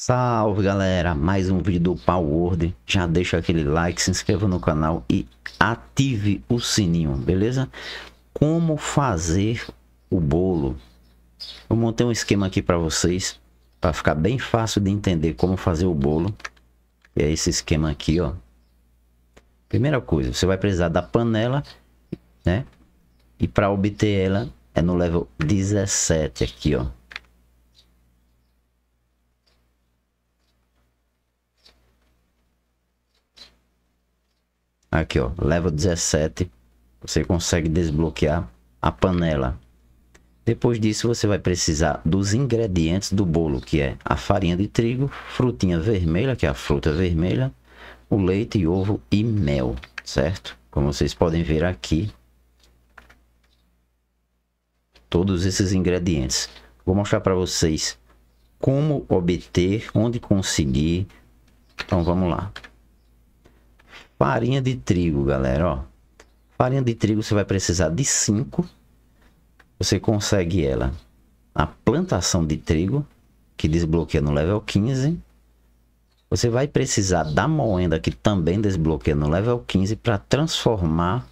Salve galera, mais um vídeo do Power Já deixa aquele like, se inscreva no canal e ative o sininho, beleza? Como fazer o bolo? Eu montei um esquema aqui para vocês, para ficar bem fácil de entender como fazer o bolo. E é esse esquema aqui, ó. Primeira coisa, você vai precisar da panela, né? E para obter ela é no level 17 aqui, ó. Aqui, ó, level 17. Você consegue desbloquear a panela. Depois disso, você vai precisar dos ingredientes do bolo, que é a farinha de trigo, frutinha vermelha, que é a fruta vermelha, o leite, ovo e mel, certo? Como vocês podem ver aqui, todos esses ingredientes. Vou mostrar para vocês como obter, onde conseguir. Então, vamos lá. Farinha de trigo, galera, ó. Farinha de trigo você vai precisar de 5. Você consegue ela a plantação de trigo, que desbloqueia no level 15. Você vai precisar da moenda, que também desbloqueia no level 15, para transformar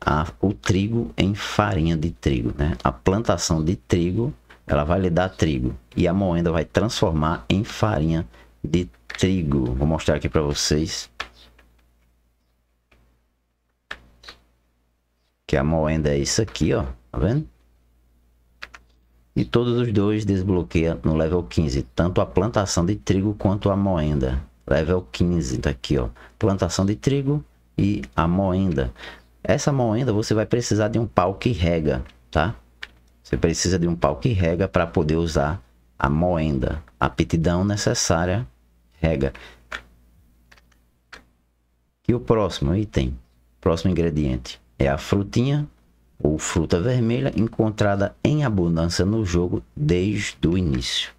a, o trigo em farinha de trigo, né? A plantação de trigo, ela vai lhe dar trigo. E a moenda vai transformar em farinha de trigo. Vou mostrar aqui para vocês. Que a moenda é isso aqui, ó. Tá vendo? E todos os dois desbloqueia no level 15. Tanto a plantação de trigo quanto a moenda. Level 15 tá aqui, ó. Plantação de trigo e a moenda. Essa moenda você vai precisar de um pau que rega, tá? Você precisa de um pau que rega para poder usar a moenda. A aptidão necessária rega. E o próximo item, próximo ingrediente é a frutinha ou fruta vermelha encontrada em abundância no jogo desde o início,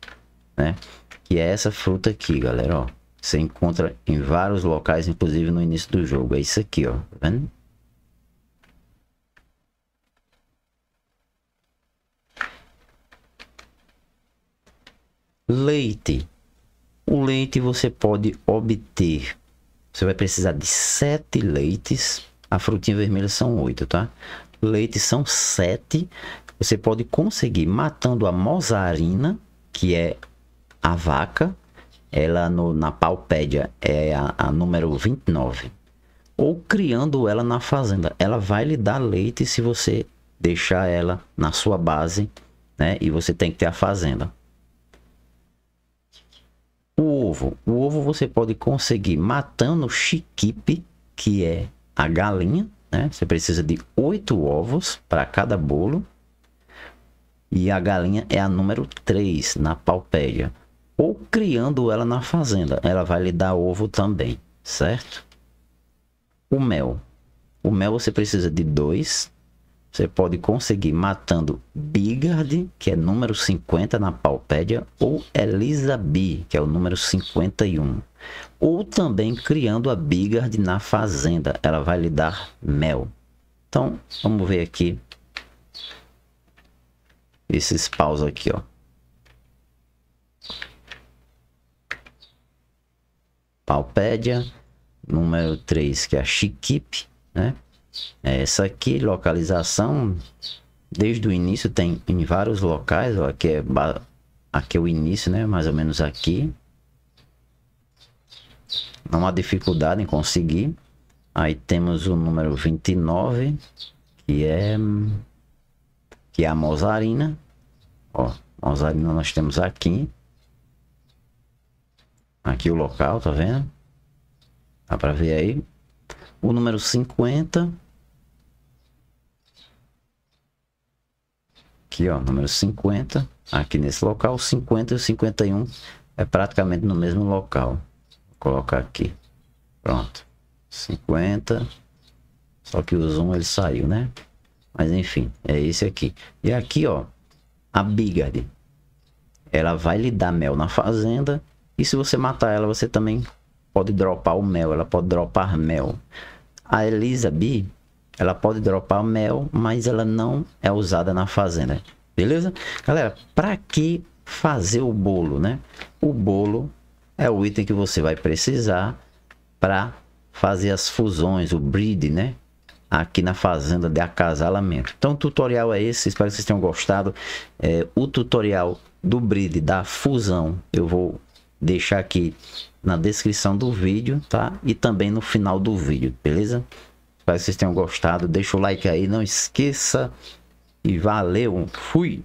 né? Que é essa fruta aqui, galera, ó. Você encontra em vários locais, inclusive no início do jogo. É isso aqui, ó. Tá vendo? Leite. O leite você pode obter. Você vai precisar de sete leites a frutinha vermelha são oito, tá? Leite são sete. Você pode conseguir matando a mozarina, que é a vaca. Ela no, na palpédia é a, a número 29. Ou criando ela na fazenda. Ela vai lhe dar leite se você deixar ela na sua base, né? E você tem que ter a fazenda. O ovo. O ovo você pode conseguir matando o chiquipe, que é a galinha, né? Você precisa de oito ovos para cada bolo. E a galinha é a número 3 na palpédia. Ou criando ela na fazenda, ela vai lhe dar ovo também, certo? O mel. O mel você precisa de dois. Você pode conseguir matando Bigard, que é número 50 na palpédia, ou Elisabi, que é o número 51. Ou também criando a bigard na fazenda, ela vai lhe dar mel. Então, vamos ver aqui esses paus aqui, ó. Palpédia, número 3, que é a Chiquip, né? É essa aqui, localização, desde o início tem em vários locais, ó, aqui é, aqui é o início, né? Mais ou menos aqui. Não há dificuldade em conseguir. Aí temos o número 29, que é, que é a mosarina. Ó, mosarina nós temos aqui. Aqui o local, tá vendo? Dá pra ver aí. O número 50. Aqui, ó, número 50. Aqui nesse local, 50 e 51 é praticamente no mesmo local colocar aqui. Pronto. 50. Só que o zoom ele saiu, né? Mas enfim, é esse aqui. E aqui, ó, a Bigard. Ela vai lhe dar mel na fazenda. E se você matar ela, você também pode dropar o mel. Ela pode dropar mel. A elizabeth ela pode dropar mel, mas ela não é usada na fazenda. Beleza? Galera, para que fazer o bolo, né? O bolo é o item que você vai precisar para fazer as fusões, o breed, né? Aqui na fazenda de acasalamento. Então o tutorial é esse, espero que vocês tenham gostado. É, o tutorial do breed, da fusão, eu vou deixar aqui na descrição do vídeo, tá? E também no final do vídeo, beleza? Espero que vocês tenham gostado. Deixa o like aí, não esqueça. E valeu, fui!